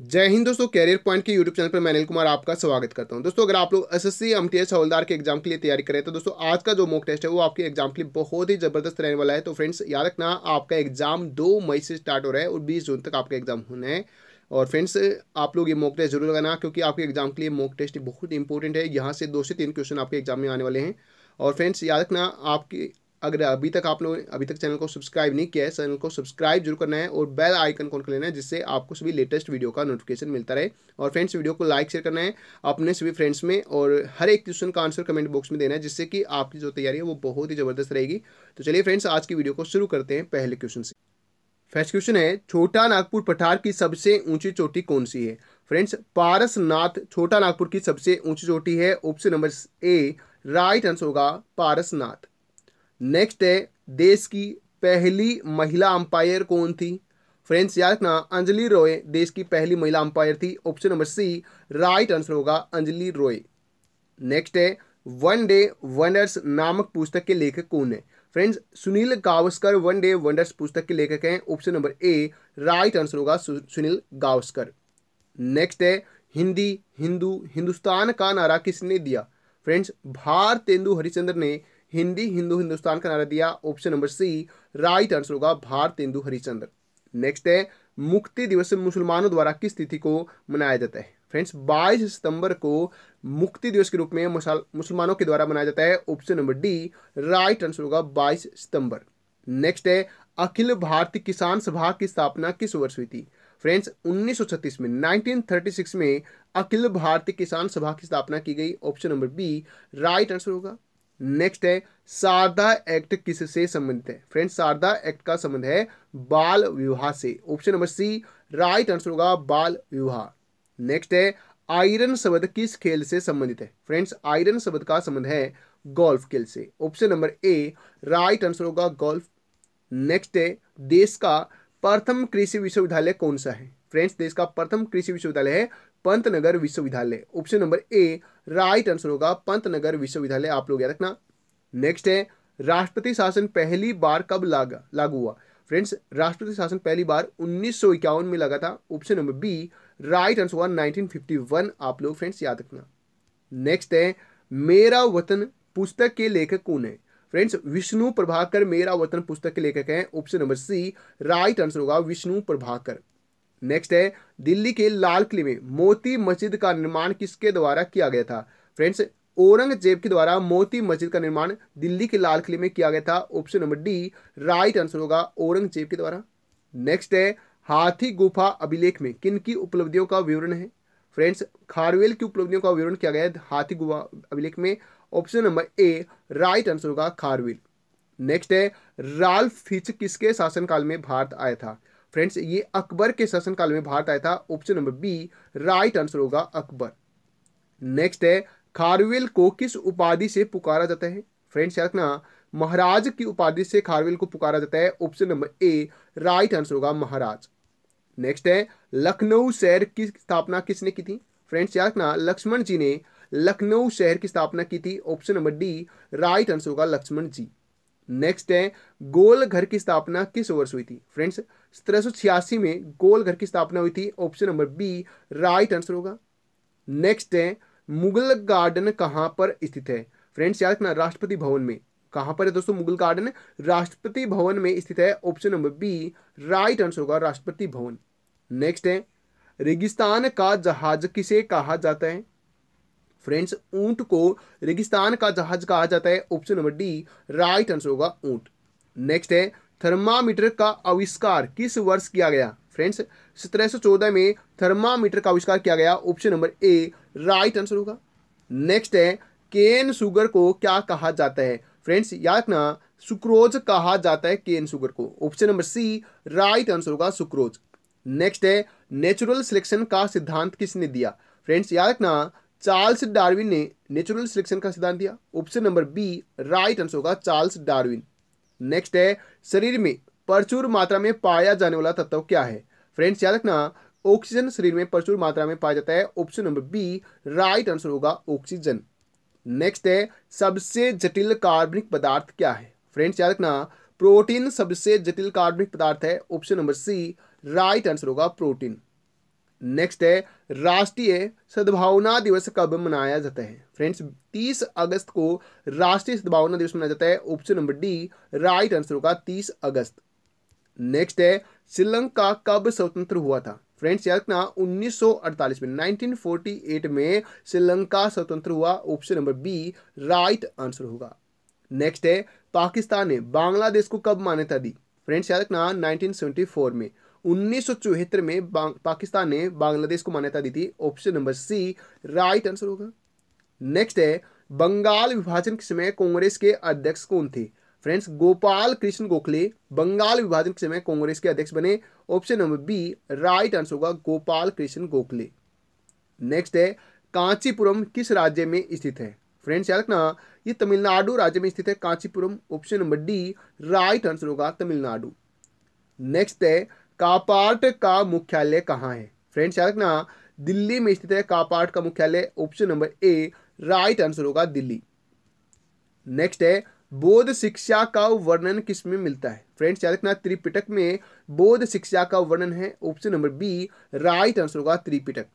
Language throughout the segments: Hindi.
जय हिंद दोस्तों कैरियर पॉइंट के यूट्यूब चैनल पर मैं अनिल कुमार आपका स्वागत करता हूं दोस्तों अगर आप लोग एसएससी एमटीएस हवलदार के एग्जाम के लिए तैयारी करें तो दोस्तों आज का जो मॉक टेस्ट है वो आपके एग्जाम के लिए बहुत ही जबरदस्त रहने वाला है तो फ्रेंड्स याद रखना आपका एग्जाम दो मई से स्टार्ट हो रहा है और बीस जून तक आपका एग्जाम होना है और फ्रेंड्स आप लोग ये मॉक टेस्ट जरूर लगाना क्योंकि आपके एग्जाम के लिए मॉक टेस्ट बहुत इंपॉर्टेंट है यहाँ से दो से तीन क्वेश्चन आपके एग्जाम में आने वाले हैं और फ्रेंड्स याद रखना आपकी अगर अभी तक आप लोग अभी तक चैनल को सब्सक्राइब नहीं किया है चैनल को सब्सक्राइब जरूर करना है और बेल आइकन कौन कर लेना है जिससे आपको सभी लेटेस्ट वीडियो का नोटिफिकेशन मिलता रहे और फ्रेंड्स वीडियो को लाइक शेयर करना है अपने सभी फ्रेंड्स में और हर एक क्वेश्चन का आंसर कमेंट बॉक्स में देना है जिससे कि आपकी जो तैयारी है वो बहुत ही ज़बरदस्त रहेगी तो चलिए फ्रेंड्स आज की वीडियो को शुरू करते हैं पहले क्वेश्चन से फर्स्ट क्वेश्चन है छोटा नागपुर पठार की सबसे ऊंची चोटी कौन सी है फ्रेंड्स पारसनाथ छोटा नागपुर की सबसे ऊंची चोटी है option number A right answer होगा पारसनाथ नेक्स्ट है देश की पहली महिला अंपायर कौन थी फ्रेंड्स याद रखना अंजलि रॉय देश की पहली महिला अंपायर थी option number C right answer होगा अंजलि रॉय नेक्स्ट है वन डे वंडर्स नामक पुस्तक के लेखक कौन है friends Sunil Gavaskar one day wonders पुस्तक के लेखक हैं option number A right answer होगा सुनील गावस्कर नेक्स्ट है हिंदी हिंदू हिंदुस्तान का नारा किसने दिया फ्रेंड्स भारतेंदु हरिचंद्र ने हिंदी हिंदू हिंदुस्तान का नारा दिया option number C right answer होगा भारत हिंदू हरिचंद्र नेक्स्ट है मुक्ति दिवस मुसलमानों द्वारा किस तिथि को मनाया जाता है फ्रेंड्स बाईस सितंबर को मुक्ति दिवस के रूप में मुसलमानों के द्वारा मनाया जाता है option number D right answer होगा बाईस सितंबर नेक्स्ट है अखिल भारतीय किसान सभा की स्थापना किस वर्ष हुई थी फ्रेंड्स 1936 में 1936 में अखिल भारतीय किसान सभा की स्थापना की गई option number B right answer होगा नेक्स्ट है शारदा एक्ट किससे संबंधित है फ्रेंड्स शारदा एक्ट का संबंध है बाल विवाह से option number C right answer होगा बाल विवाह नेक्स्ट है आयरन शब्द किस खेल से संबंधित है फ्रेंड्स आयरन शब्द का संबंध है गोल्फ खेल से option number A right answer होगा गोल्फ नेक्स्ट है देश का प्रथम कृषि विश्वविद्यालय कौन सा है फ्रेंड्स देश का प्रथम कृषि विश्वविद्यालय है पंतनगर विश्वविद्यालय option number A right answer होगा पंतनगर विश्वविद्यालय आप लोग याद रखना नेक्स्ट है राष्ट्रपति शासन पहली बार कब लागा लागू हुआ फ्रेंड्स राष्ट्रपति शासन पहली बार उन्नीस में लगा था option number B right answer हुआ 1951 आप लोग फ्रेंड्स याद रखना नेक्स्ट है मेरा वतन पुस्तक के लेखक कौन है फ्रेंड्स विष्णु प्रभाकर मेरा वतन पुस्तक के लेखक हैं option number C right answer होगा विष्णु प्रभाकर नेक्स्ट है दिल्ली के लाल किले में मोती मस्जिद का निर्माण किसके द्वारा किया गया था फ्रेंड्स औरंगजेब के द्वारा मोती मस्जिद का निर्माण दिल्ली के लाल किले में किया गया था option number D right answer होगा औरंगजेब के द्वारा नेक्स्ट है हाथी गुफा अभिलेख में किन की उपलब्धियों का विवरण है फ्रेंड्स खारवेल की उपलब्धियों का विवरण किया गया है हाथी गुफा अभिलेख में option number A right answer होगा खारवेल नेक्स्ट है राल फिच किसके शासनकाल में भारत आया था फ्रेंड्स ये अकबर के शासन काल में भारत आया था option number B right answer होगा अकबर नेक्स्ट है खारवेल को किस उपाधि से पुकारा जाता है फ्रेंड्स याद रखना महाराज की उपाधि से खारवेल को पुकारा जाता है option number A right answer होगा महाराज नेक्स्ट है लखनऊ शहर की स्थापना किसने की थी फ्रेंड्स याद रखना लक्ष्मण जी ने लखनऊ शहर की स्थापना की थी option number D right answer होगा लक्ष्मण जी नेक्स्ट है गोल घर की स्थापना किस वर्ष हुई थी फ्रेंड्स सत्रह में गोल घर की स्थापना हुई थी option number B right answer होगा नेक्स्ट है मुगल गार्डन कहां पर स्थित है फ्रेंड्स याद रखना राष्ट्रपति भवन में कहां पर है दोस्तों मुगल गार्डन राष्ट्रपति भवन में स्थित है option number B right answer होगा राष्ट्रपति भवन नेक्स्ट है रेगिस्तान का जहाज किसे कहा जाता है फ्रेंड्स ऊंट को रेगिस्तान का जहाज कहा जाता है option number D right answer होगा ऊंट नेक्स्ट है थर्मामीटर का आविष्कार किस वर्ष किया गया फ्रेंड्स 1714 में थर्मामीटर का आविष्कार किया गया option number A right answer होगा नेक्स्ट है केन शुगर को क्या कहा जाता है फ्रेंड्स याद रखना सुक्रोज कहा जाता है केन शुगर को option number C right answer होगा सुक्रोज नेक्स्ट है नेचुरल सिलेक्शन का सिद्धांत किसने दिया फ्रेंड्स याद रखना चार्ल्स डार्विन ने नेचुरल सिलेक्शन का सिद्धांत दिया option number B right answer होगा चार्ल्स डार्विन नेक्स्ट है शरीर में प्रचुर मात्रा में पाया जाने वाला तत्व क्या है फ्रेंड्स याद रखना ऑक्सीजन शरीर में प्रचुर मात्रा में पाया जाता है option number B right answer होगा ऑक्सीजन नेक्स्ट है सबसे जटिल कार्बनिक पदार्थ क्या है फ्रेंड्स याद रखना प्रोटीन सबसे जटिल कार्बनिक पदार्थ है option number C right answer होगा प्रोटीन नेक्स्ट है राष्ट्रीय सद्भावना दिवस कब मनाया जाता है फ्रेंड्स 30 अगस्त को राष्ट्रीय सद्भावना दिवस मनाया जाता है option number D right answer होगा 30 अगस्त नेक्स्ट है श्रीलंका कब स्वतंत्र हुआ था फ्रेंड्स याद रखना 1948 में 1948 में श्रीलंका स्वतंत्र हुआ option number B right answer होगा नेक्स्ट है पाकिस्तान ने बांग्लादेश को कब मान्यता दी फ्रेंड्स याद रखना 1974 में उन्नीस में पाकिस्तान ने बांग्लादेश को मान्यता दी थी option number C right answer होगा नेक्स्ट है बंगाल विभाजन के समय कांग्रेस के अध्यक्ष कौन थे फ्रेंड्स गोपाल कृष्ण गोखले बंगाल विभाजन के समय कांग्रेस के अध्यक्ष बने option number B right answer होगा गोपाल कृष्ण गोखले नेक्स्ट है कांचीपुरम किस राज्य में स्थित है फ्रेंड्स याद रखना ये तमिलनाडु राज्य में स्थित है Kanchipuram option number D right answer होगा तमिलनाडु नेक्स्ट है कापार्ट का मुख्यालय कहाँ है फ्रेंड्स याद रखना दिल्ली में स्थित है कापार्ट का मुख्यालय option number A right answer होगा दिल्ली नेक्स्ट है बोध शिक्षा का वर्णन किस में मिलता है फ्रेंड्स याद रखना त्रिपिटक में बोध शिक्षा का वर्णन है option number B right answer होगा त्रिपिटक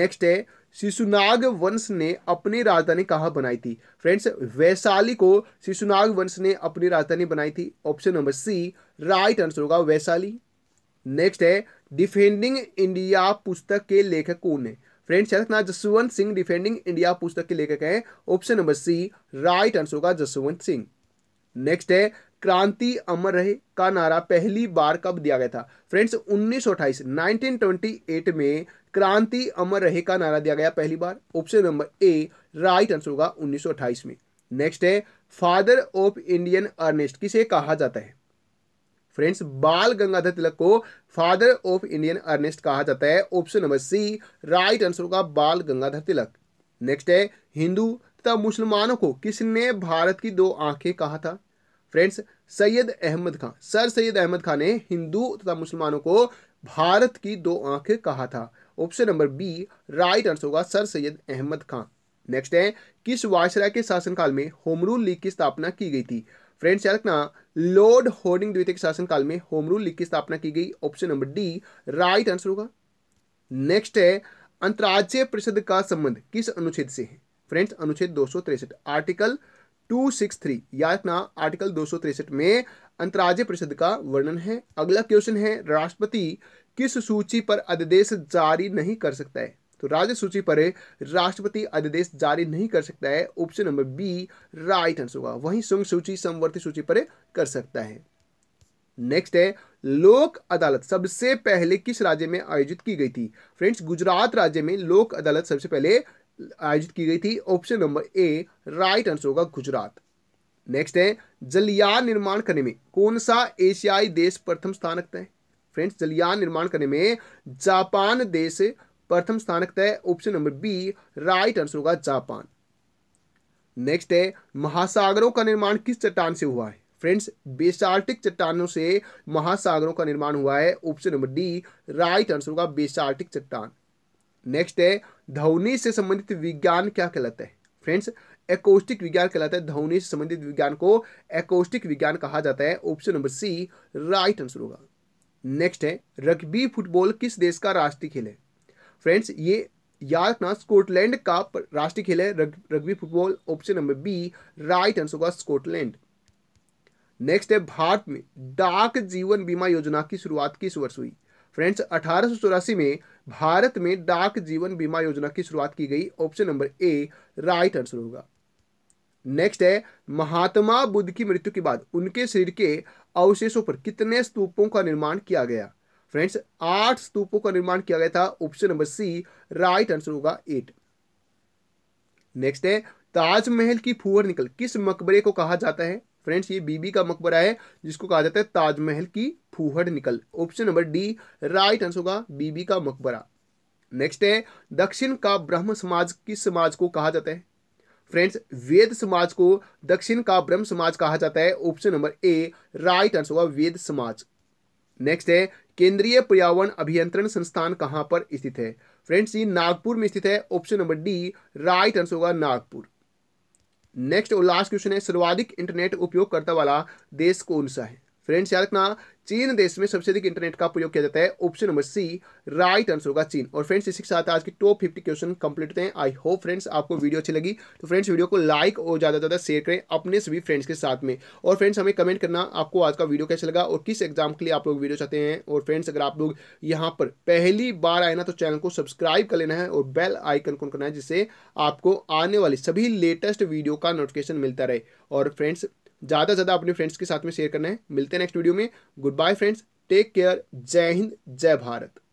नेक्स्ट है शिशुनाग वंश ने अपनी राजधानी कहाँ बनाई थी फ्रेंड्स वैशाली को शिशुनाग वंश ने अपनी राजधानी बनाई थी option number C right answer होगा वैशाली नेक्स्ट है डिफेंडिंग इंडिया पुस्तक के लेखक कौन है फ्रेंड्स याद रखना जसवंत सिंह डिफेंडिंग इंडिया पुस्तक के लेखक हैं option number C right answer होगा जसवंत सिंह नेक्स्ट है क्रांति अमर रहे का नारा पहली बार कब दिया गया था फ्रेंड्स 1928 1928 में क्रांति अमर रहे का नारा दिया गया पहली बार option number A right answer होगा 1928 में नेक्स्ट है फादर ऑफ इंडियन अर्नेस्ट किसे कहा जाता है फ्रेंड्स बाल गंगाधर तिलक को फादर ऑफ इंडियन अर्नेस्ट कहा जाता है option number C right answer होगा बाल गंगाधर तिलक नेक्स्ट है हिंदू तथा मुसलमानों को किसने भारत की दो आंखें कहा था फ्रेंड्स सैयद अहमद खान सर सैयद अहमद खान ने हिंदू तथा मुसलमानों को भारत की दो आंखें कहा था option number B right answer होगा सर सैयद अहमद खान नेक्स्ट है किस वायसराय के शासनकाल में होमरूल लीग की स्थापना की गई थी फ्रेंड्स याद रखना लॉर्ड होर्डिंग द्वितीय के शासनकाल में होमरूल लीग की स्थापना की गई option number D right answer होगा नेक्स्ट है अंतर्राज्य परिषद का संबंध किस अनुच्छेद से है फ्रेंड्स अनुच्छेद दो आर्टिकल टू सिक्स थ्री याद रखना आर्टिकल दो में अंतर्राज्य परिषद का वर्णन है अगला क्वेश्चन है राष्ट्रपति किस सूची पर अध्यादेश जारी नहीं कर सकता है तो राज्य सूची पर राष्ट्रपति अध्यादेश जारी नहीं कर सकता है option number B right answer होगा वहीं संघ सूची समवर्ती सूची पर कर सकता है नेक्स्ट है लोक अदालत सबसे पहले किस राज्य में आयोजित की गई थी फ्रेंड्स गुजरात राज्य में लोक अदालत सबसे पहले आयोजित की गई थी option number A right answer होगा गुजरात नेक्स्ट है जलयान निर्माण करने में कौन सा एशियाई देश प्रथम स्थान रखता है फ्रेंड्स जलयान निर्माण करने में जापान देश प्रथम स्थान रखता है option number B right answer होगा जापान नेक्स्ट है महासागरों का निर्माण किस चट्टान से हुआ है फ्रेंड्स बेसाल्टिक चट्टानों से महासागरों का निर्माण हुआ है option number D right answer होगा बेसाल्टिक चट्टान नेक्स्ट है ध्वनि से संबंधित विज्ञान क्या कहलाता है फ्रेंड्स एकोस्टिक विज्ञान कहलाता है ध्वनि से संबंधित विज्ञान को एकोस्टिक विज्ञान कहा जाता है option number C right answer होगा नेक्स्ट है रग्बी फुटबॉल किस देश का राष्ट्रीय खेल है फ्रेंड्स ये याद रखना स्कॉटलैंड का राष्ट्रीय खेल है rugby football option number B right answer होगा स्कॉटलैंड नेक्स्ट है भारत में डाक जीवन बीमा योजना की शुरुआत किस वर्ष हुई फ्रेंड्स अठारह में भारत में डाक जीवन बीमा योजना की शुरुआत की गई option number A right answer होगा नेक्स्ट है महात्मा बुद्ध की मृत्यु के बाद उनके शरीर के अवशेषों पर कितने स्तूपों का निर्माण किया गया फ्रेंड्स आठ स्तूपों का निर्माण किया गया था option number C right answer eight एट नेक्स्ट है ताजमहल की फूहर निकल किस मकबरे को कहा जाता है फ्रेंड्स ये बीबी का मकबरा है जिसको कहा जाता है ताजमहल की फूहड़ निकल option number D right answer होगा बीबी का मकबरा नेक्स्ट है दक्षिण का ब्रह्म समाज किस समाज को कहा जाता है फ्रेंड्स वेद समाज को दक्षिण का ब्रह्म समाज कहा जाता है option number A right answer होगा वेद समाज नेक्स्ट है केंद्रीय पर्यावरण अभियंत्रण संस्थान कहां पर स्थित है फ्रेंड्स ये नागपुर में स्थित है option number D right answer होगा नागपुर नेक्स्ट और लास्ट क्वेश्चन है सर्वाधिक इंटरनेट उपयोगकर्ता वाला देश कौन सा है फ्रेंड्स याद रखना चीन देश में सबसे अधिक इंटरनेट का प्रयोग किया जाता है option number C right answer होगा चीन और फ्रेंड्स इसी के साथ आज के टॉप फिफ्टी क्वेश्चन कंप्लीट होते हैं आई होप फ्रेंड्स आपको वीडियो अच्छी लगी तो फ्रेंड्स वीडियो को लाइक और ज़्यादा ज़्यादा शेयर करें अपने सभी फ्रेंड्स के साथ में और फ्रेंड्स हमें कमेंट करना आपको आज का वीडियो कैसे लगा और किस एग्जाम के लिए आप लोग वीडियो चाहते हैं और फ्रेंड्स अगर आप लोग यहाँ पर पहली बार आए ना तो चैनल को सब्सक्राइब कर लेना है और बेल आइकन को करना है जिससे आपको आने वाली सभी लेटेस्ट वीडियो का नोटिफिकेशन मिलता रहे और फ्रेंड्स ज़्यादा से ज़्यादा अपने फ्रेंड्स के साथ में शेयर करना है मिलते हैं नेक्स्ट वीडियो में good bye friends take care Jai Hind जय भारत